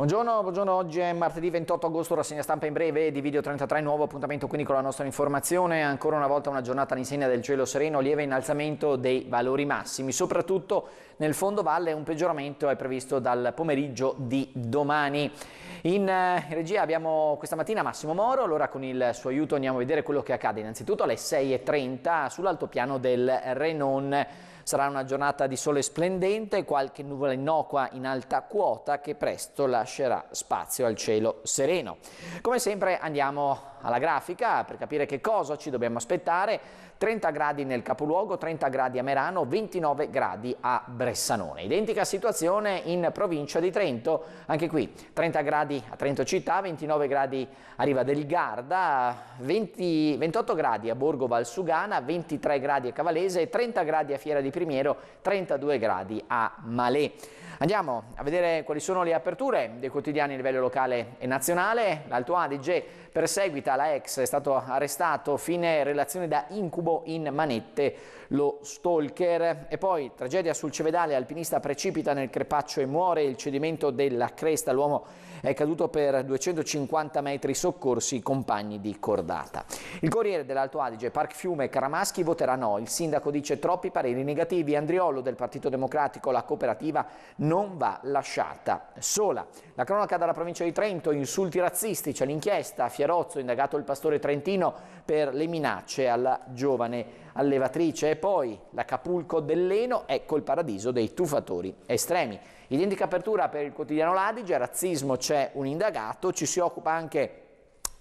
Buongiorno, buongiorno, oggi è martedì 28 agosto, rassegna stampa in breve di Video 33, nuovo appuntamento quindi con la nostra informazione, ancora una volta una giornata all'insegna del cielo sereno, lieve innalzamento dei valori massimi, soprattutto nel fondo valle un peggioramento è previsto dal pomeriggio di domani. In eh, regia abbiamo questa mattina Massimo Moro, allora con il suo aiuto andiamo a vedere quello che accade innanzitutto alle 6.30 sull'altopiano del Renon. Sarà una giornata di sole splendente, qualche nuvola innocua in alta quota che presto lascerà lascerà spazio al cielo sereno. Come sempre andiamo alla grafica per capire che cosa ci dobbiamo aspettare 30 gradi nel capoluogo, 30 gradi a Merano, 29 gradi a Bressanone. Identica situazione in provincia di Trento, anche qui 30 gradi a Trento città, 29 gradi a Riva del Garda, 20, 28 gradi a Borgo Valsugana, 23 gradi a Cavalese, 30 gradi a Fiera di Primiero, 32 gradi a Malè. Andiamo a vedere quali sono le aperture dei quotidiani a livello locale e nazionale. L'Alto Adige perseguita la ex, è stato arrestato fine relazione da incubo furbo in manette lo stalker. E poi tragedia sul Cevedale, alpinista precipita nel crepaccio e muore, il cedimento della cresta, l'uomo è caduto per 250 metri, soccorsi i compagni di cordata. Il Corriere dell'Alto Adige, Parc Fiume e Caramaschi voterà no, il sindaco dice troppi pareri negativi, Andriolo del Partito Democratico, la cooperativa non va lasciata sola. La cronaca dalla provincia di Trento, insulti razzisti, c'è l'inchiesta, Fierozzo indagato il pastore trentino per le minacce alla giovane giovane allevatrice e poi l'Acapulco del Leno, ecco il paradiso dei tuffatori estremi. Identica apertura per il quotidiano Ladige, razzismo c'è un indagato, ci si occupa anche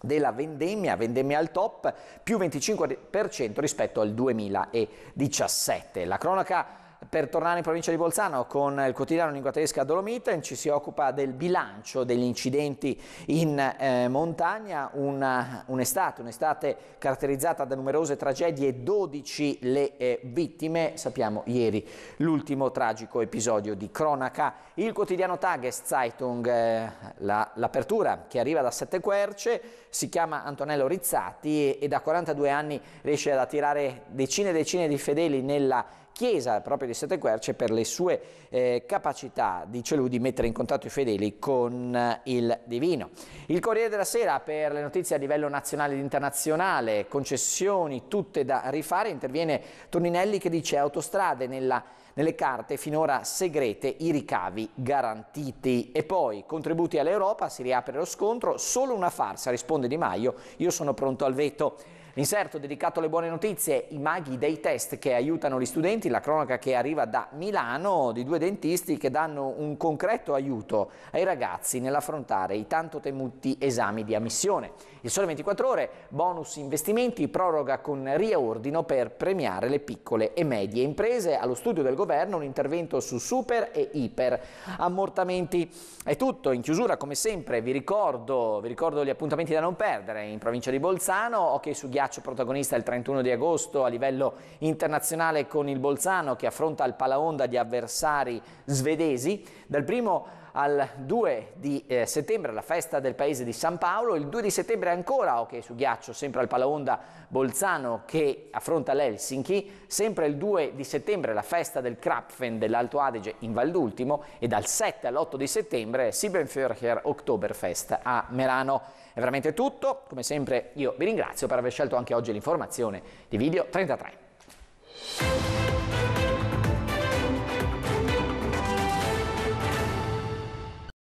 della vendemmia, vendemmia al top, più 25% rispetto al 2017. La cronaca per tornare in provincia di Bolzano con il quotidiano lingua tedesca Dolomiten, ci si occupa del bilancio degli incidenti in eh, montagna, un'estate, un un'estate caratterizzata da numerose tragedie, 12 le eh, vittime, sappiamo ieri l'ultimo tragico episodio di cronaca. Il quotidiano Tageszeitung, eh, l'apertura la, che arriva da Sette Querce, si chiama Antonello Rizzati e, e da 42 anni riesce ad attirare decine e decine di fedeli nella chiesa proprio di Sette Querce per le sue eh, capacità, dice lui, di mettere in contatto i fedeli con eh, il divino. Il Corriere della Sera per le notizie a livello nazionale ed internazionale, concessioni tutte da rifare, interviene Toninelli che dice autostrade nella nelle carte finora segrete i ricavi garantiti. E poi contributi all'Europa, si riapre lo scontro, solo una farsa, risponde Di Maio, io sono pronto al veto. L'inserto dedicato alle buone notizie, i maghi dei test che aiutano gli studenti, la cronaca che arriva da Milano di due dentisti che danno un concreto aiuto ai ragazzi nell'affrontare i tanto temuti esami di ammissione. Il Sole 24 Ore, bonus investimenti, proroga con riordino per premiare le piccole e medie imprese allo studio del governo governo un intervento su super e iper ammortamenti. È tutto, in chiusura come sempre vi ricordo, vi ricordo gli appuntamenti da non perdere in provincia di Bolzano, hockey su ghiaccio protagonista il 31 di agosto a livello internazionale con il Bolzano che affronta il Palaonda di avversari svedesi, dal primo al 2 di eh, settembre la festa del paese di San Paolo, il 2 di settembre ancora ok su ghiaccio sempre al Palaonda Bolzano che affronta l'Helsinki, sempre il 2 di settembre la festa del Krapfen dell'Alto Adige in Valdultimo e dal 7 all'8 di settembre Siebenfürcher Oktoberfest a Merano. È veramente tutto, come sempre io vi ringrazio per aver scelto anche oggi l'informazione di Video 33.